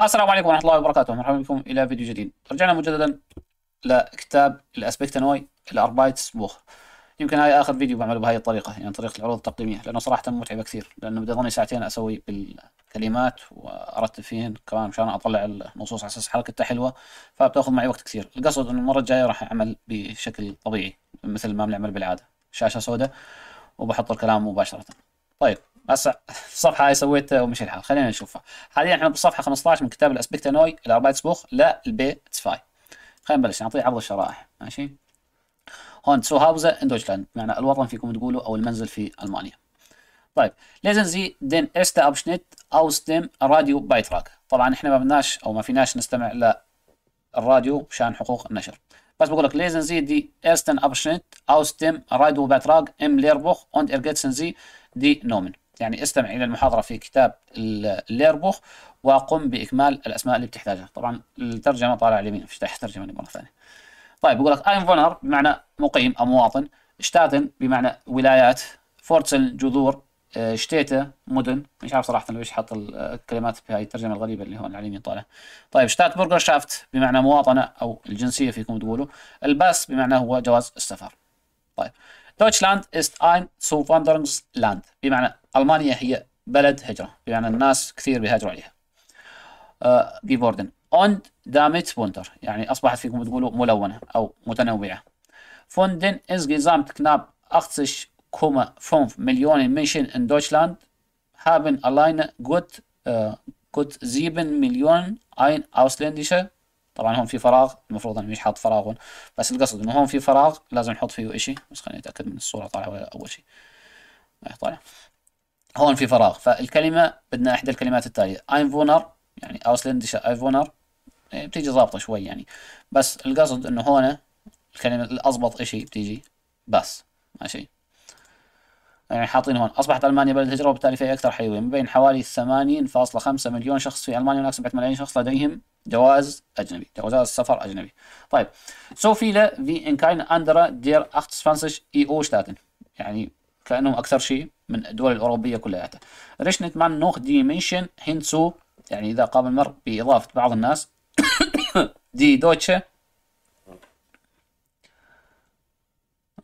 السلام عليكم ورحمة الله وبركاته مرحبا بكم إلى فيديو جديد رجعنا مجددا لكتاب الأسبكت نوي الأربايتس بوخ يمكن هاي آخر فيديو بعمله بهاي الطريقة يعني طريقة العروض التقديمية لأنه صراحة متعبة كثير لأنه بدي أظني ساعتين أسوي بالكلمات وأرتب فيهن كمان مشان أطلع النصوص على أساس حركتها حلوة فبتاخذ معي وقت كثير القصد إنه المرة الجاية راح أعمل بشكل طبيعي مثل ما بنعمل بالعادة شاشة سوداء وبحط الكلام مباشرة طيب هسه الصفحه هاي سويتها ومشي الحال خلينا نشوفها حاليا احنا بالصفحه 15 من كتاب نوي سبوخ للبي اتس فاي خلينا نبلش نعطيه عرض الشرائح ماشي هون سو هاوزا ان دويتشلاند معنى الوطن فيكم تقولوا او المنزل في المانيا طيب لازم زي دين استا ابشنت او ستيم راديو بايتراك طبعا احنا ما بدناش او ما فيناش نستمع لا الراديو مشان حقوق النشر بس بقول لك ليزن زي دي ابشنت او ستيم راديو Radiobeitrag ام ليربوخ und ارجيتسن زي دي نومن يعني استمع إلى المحاضرة في كتاب الليربوخ وقم بإكمال الأسماء اللي بتحتاجها طبعا الترجمة طالعة اليمين افتح الترجمه ترجمة مرة ثانية طيب بقول لك اين فونر بمعنى مقيم أو مواطن شتاتن بمعنى ولايات فورتسن جذور آه، شتيتة مدن مش عارف صراحة ليش حط الكلمات آه، في هاي الترجمة الغريبة اللي هون على اليمين طالع طيب شتات برجر شافت بمعنى مواطنة أو الجنسية فيكم تقولوا الباس بمعنى هو جواز السفر طيب Deutschland ist ein Zuwanderungsland بمعنى ألمانيا هي بلد هجرة بمعنى الناس كثير بيهاجروا عليها geworden und damit bunter يعني أصبحت فيكم تقولوا ملونة أو متنوعة von den insgesamt knapp 80,5 Millionen Menschen in Deutschland haben alleine gut, äh, gut 7 Millionen ein ausländischer طبعا هون في فراغ المفروض انا مش حاط فراغ هون بس القصد انه هون في فراغ لازم نحط فيه اشي بس خليني اتاكد من الصوره طالعه ولا اول شيء إيه، طالع هون في فراغ فالكلمه بدنا احدى الكلمات التاليه فونر يعني اوسلنديشر اينفونر بتيجي ضابطة شوي يعني بس القصد انه هون الكلمه الاضبط اشي بتيجي بس ماشي يعني حاطين هون اصبحت المانيا بلد هجره وبالتالي فهي اكثر حيويه من بين حوالي 80.5 مليون شخص في المانيا هناك 7 ملايين شخص لديهم جواز اجنبي جواز سفر اجنبي طيب سو فيلا في ان كاين اندرا دير اختسفانسش اي او شتاتن يعني كانهم اكثر شيء من الدول الاوروبيه كلياتها ريشنت مان نوخ دي منشن هينسو يعني اذا قام المرء باضافه بعض الناس دي دوتشه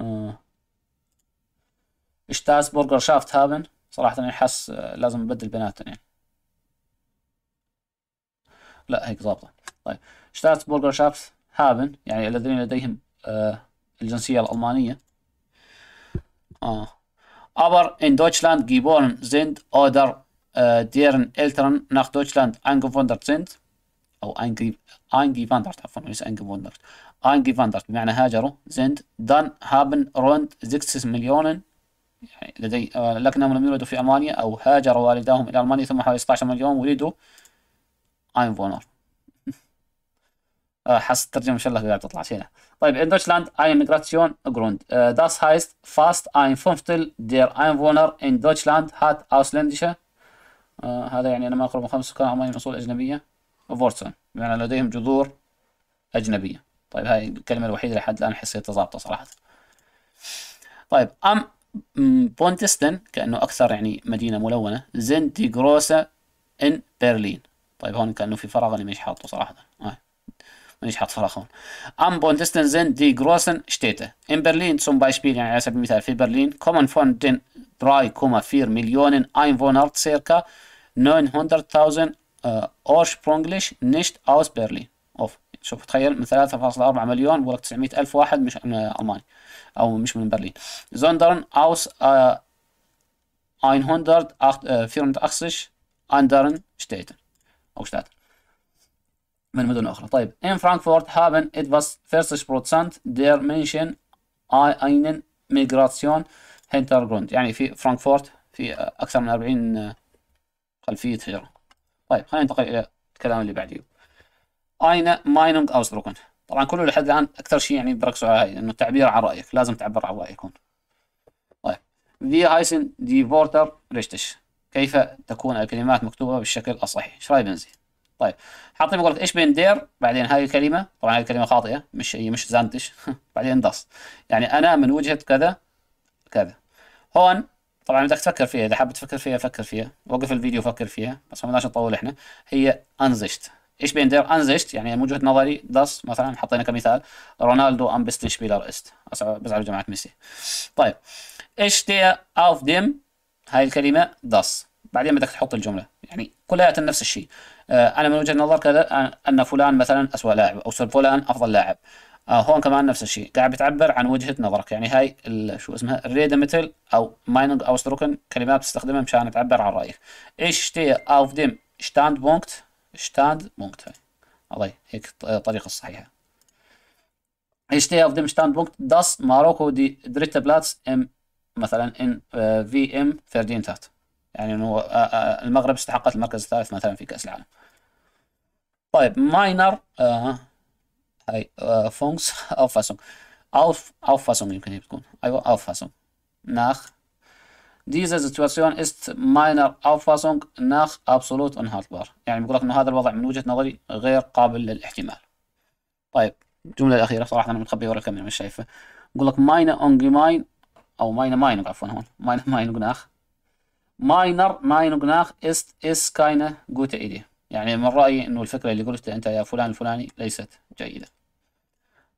آه. اشتاس برجر شافت هابن صراحة يعني لازم نبدل بيناتهم يعني لا هيك ضابطة طيب اشتاس برجر شافت هابن يعني الذين لديهم آه الجنسية الألمانية آه aber in Deutschland geboren sind oder äh, deren Eltern nach Deutschland eingewandert sind أو eingewandert عفوا ليس eingewandert eingewandert بمعنى هاجروا sind dann haben rund 6 Millionen لدي لكنهم لم يولدوا في ألمانيا أو هاجر والداهم إلى ألمانيا ثم حوالي 16 مليون ولدوا أين فونر حس الترجمة إن شاء الله قاعد تطلع شيلة طيب إن دوتشلاند أين ميغراتيون جروند داس هايست فاست أين فونفتل دير أين فونر إن دوتشلاند هات أوسلندشة هذا يعني أنا ما أقرب من خمس سكان ألمانيا من أصول أجنبية فورتسون يعني لديهم جذور أجنبية طيب هاي الكلمة الوحيدة لحد الآن حسيتها تظابطة صراحة طيب أم بونتستن كأنه أكثر يعني مدينة ملونة زند دي جروسا إن برلين طيب هون كأنه في فراغ أنا مش حاطه صراحة آه. مش حاط فراغ هون ام بونتستن زين دي جروسن شتيتا إن برلين zum بايشبيل يعني على سبيل المثال في برلين كوما فير مليون اين فون ارت سيركا 900.000 ursprünglich نشت اوس برلين اوف شوف تخيل من 3.4 مليون بقول لك 900000 واحد مش ألماني او مش من برلين sondern aus äh, 184 anderen Städten او Städten من مدن أخرى طيب in Frankfurt haben etwas 40% der Menschen einen Migration Hintergrund يعني في فرانكفورت في أكثر من 40 خلفية هجرة طيب خلينا ننتقل إلى الكلام اللي بعده eine Meinung ausdrucken طبعا كله لحد الان اكثر شيء يعني بركزوا على هاي انه التعبير عن رايك لازم تعبر عن رايك هون طيب في هايسن دي فورتر ريشتش كيف تكون الكلمات مكتوبه بالشكل الصحيح ايش راي بنزي طيب حاطين بقول لك ايش بين دير بعدين هاي الكلمه طبعا هاي الكلمه خاطئه مش هي مش زانتش بعدين دس يعني انا من وجهه كذا كذا هون طبعا بدك تفكر فيها اذا حاب تفكر فيها فكر فيها وقف الفيديو فكر فيها بس ما بدناش نطول احنا هي انزشت ايش بين دير انزشت يعني من وجهه نظري داس مثلا حطينا كمثال رونالدو ام بيست شبيلر است بزعل جماعه ميسي طيب ايش دي اوف ديم هاي الكلمه داس بعدين بدك تحط الجمله يعني كلها نفس الشيء آه انا من وجهه نظر كذا آه، ان فلان مثلا اسوء لاعب او فلان افضل لاعب آه هون كمان نفس الشيء قاعد بتعبر عن وجهه نظرك يعني هاي شو اسمها ريدا ميتل او مايننج او ستروكن كلمات بتستخدمها مشان تعبر عن رايك ايش تي اوف ديم ستاند بونكت stand بونكت هاي هيك الطريقة الصحيحة تي اوف auf dem بونكت داس ماروكو دي دريت بلاتس ام مثلا آه، في ام 13 hat. يعني انه آه، آه، المغرب استحقت المركز الثالث مثلا في كأس العالم. طيب ماينر آه هاي آه فونكس أوفاسونج أوف أوفاسونج يمكن هي بتكون أيوه أوفاسونج ناخ Diese Situation ist meiner Auffassung nach absolut unhaltbar يعني بيقول لك انه هذا الوضع من وجهة نظري غير قابل للاحتمال طيب الجملة الأخيرة صراحة أنا متخبي ورا الكاميرا مش شايفة يقول لك ماينا أونجي ماين أو ماينا ماين عفوا هون ماينا ماين جناخ ماينر ماين جناخ است اس كاينة جوتا إيدي يعني من رأيي إنه الفكرة اللي قلتها أنت يا فلان الفلاني ليست جيدة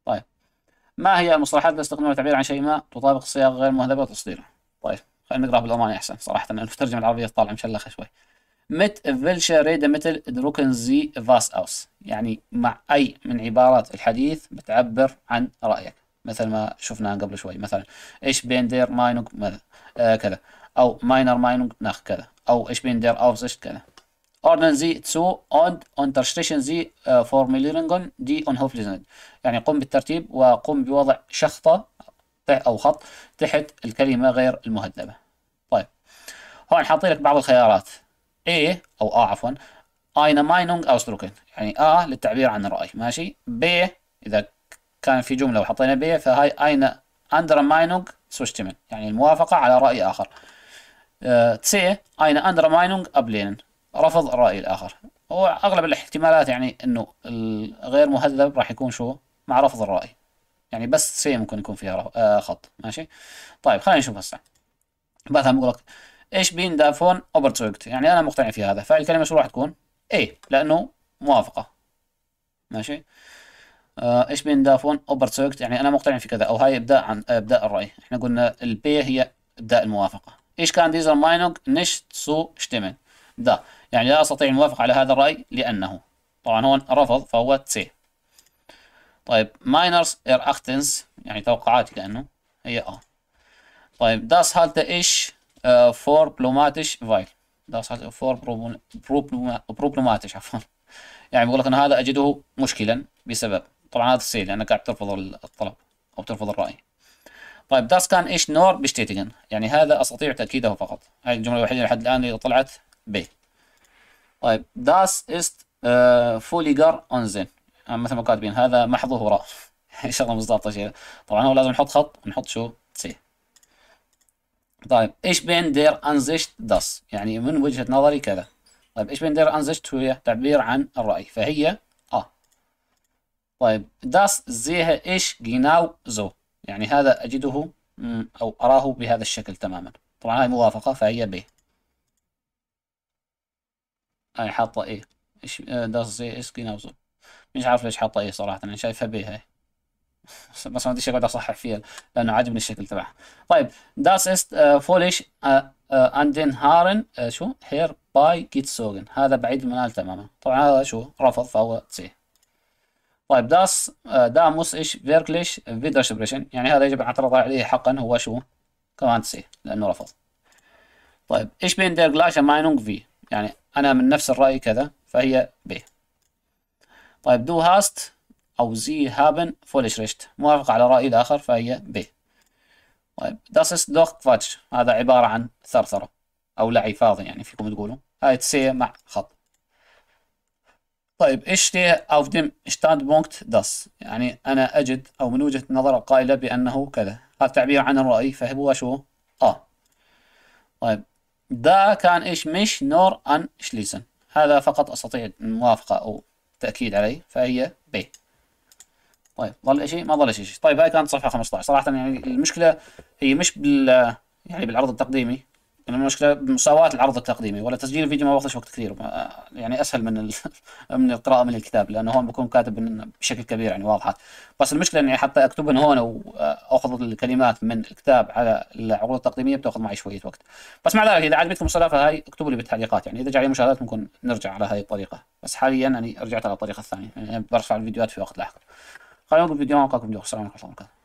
طيب ما هي المصطلحات التي استخدمها للتعبير عن شيء ما تطابق صياغة غير مهذبة وتصديره طيب خلينا نقرا بالالماني احسن صراحه لان الترجمه العربيه طالعه مشلخه شوي مت فيلشا ريدا متل دروكن زي فاس اوس يعني مع اي من عبارات الحديث بتعبر عن رايك مثل ما شفنا قبل شوي مثلا ايش بين دير ماينوك آه كذا او ماينر ماينوك ناخ كذا او ايش بين دير ايش كذا اوردن زي تسو اوند unterstrichen زي äh, Formulierungen, die unhöflich يعني قم بالترتيب وقم بوضع شخطة أو خط تحت الكلمة غير المهذبة طيب هون حاطين لك بعض الخيارات A أو A عفوا أين ماينونج أوسدروكن يعني A للتعبير عن الرأي ماشي B إذا كان في جملة وحطينا B فهاي أين أندر ماينونج سوشتمن يعني الموافقة على رأي آخر آه، C أين أندر ماينونج أبلينن رفض الرأي الآخر هو اغلب الاحتمالات يعني انه الغير مهذب راح يكون شو مع رفض الرأي يعني بس سي ممكن يكون فيها آه خط ماشي طيب خلينا نشوف هسه بعدها بقول لك ايش بين دافون اوبرتوكت يعني انا مقتنع في هذا فالكلمه شو راح تكون اي لانه موافقه ماشي آه ايش بين دافون اوبرتوكت يعني انا مقتنع في كذا او هاي ابداء عن آه، ابداء الراي احنا قلنا البي هي ابداء الموافقه ايش كان ديزر ماينوغ نشت سو شتمن دا يعني لا استطيع الموافقه على هذا الراي لانه طبعا هون رفض فهو تسي طيب ماينرز اير اختنس يعني توقعاتي كأنه هي طيب، اه طيب داس هالته ايش فور بلوماتش فايل داس هالته فور بروبلوماتش عفوا يعني بقول لك ان هذا اجده مشكلا بسبب طبعا هذا السيل لانك قاعد ترفض الطلب او ترفض الراي طيب داس كان ايش نور بشتيتجن يعني هذا استطيع تاكيده فقط هاي الجمله الوحيده لحد الان اللي طلعت بي طيب داس است فوليجر اون زين مثل ما كاتبين هذا محض هراء شغله مزدلطشه طبعا هو لازم نحط خط نحط شو سي طيب ايش بين دير انزشت داس يعني من وجهه نظري كذا طيب ايش بين دير انزشت هي تعبير عن الراي فهي اه طيب داس زيها ايش جيناو زو يعني هذا اجده او اراه بهذا الشكل تماما طبعا هاي موافقه فهي ب هاي حاطه ايه ايش آه، داس زي ايش جيناو زو مش عارف ليش حاطه اي صراحه انا يعني شايفها بيها هاي بس ما ادري اقعد اصحح فيها لانه عاجبني الشكل تبعها طيب داس است فوليش اندين هارن شو هير باي جيتسوغن هذا بعيد المنال تماما طبعا هذا شو رفض فهو سي طيب داس دا موس ايش فيركليش فيدرشبريشن يعني هذا يجب اعترض عليه حقا هو شو كمان سي لانه رفض طيب ايش بين دير جلاشا ماينونج في يعني انا من نفس الراي كذا فهي بي طيب دو هاست أو زي هابن فولش ريشت موافق على رأي الآخر فهي ب طيب داس ist دوخ كفاتش هذا عبارة عن ثرثرة أو لعي فاضي يعني فيكم تقولوا هاي تسي مع خط طيب تي اوف ديم ستاند بونكت داس يعني أنا أجد أو من وجهة نظر القائلة بأنه كذا هذا تعبير عن الرأي فهو شو آه طيب دا كان ايش مش نور ان شليسن هذا فقط أستطيع الموافقة أو تأكيد علي فهي ب طيب ظل شيء ما ظل شيء طيب هاي كانت صفحة 15 صراحة يعني المشكلة هي مش بال يعني بالعرض التقديمي يعني المشكله مساواه العرض التقديمي ولا تسجيل الفيديو ما باخذش وقت كثير يعني اسهل من ال... من القراءه من الكتاب لانه هون بكون كاتب بشكل كبير يعني واضحه بس المشكله اني حتى اكتبهم هون واخذ آه، الكلمات من الكتاب على العروض التقديميه بتاخذ معي شويه وقت بس مع ذلك اذا عجبتكم الصلاه فهي اكتبوا لي بالتعليقات يعني اذا جاي مشاهدات ممكن نرجع على هذه الطريقه بس حاليا انا رجعت على الطريقه الثانيه يعني برفع الفيديوهات في وقت لاحق خلينا نقول فيديو معكم السلام عليكم ورحمه الله وبركاته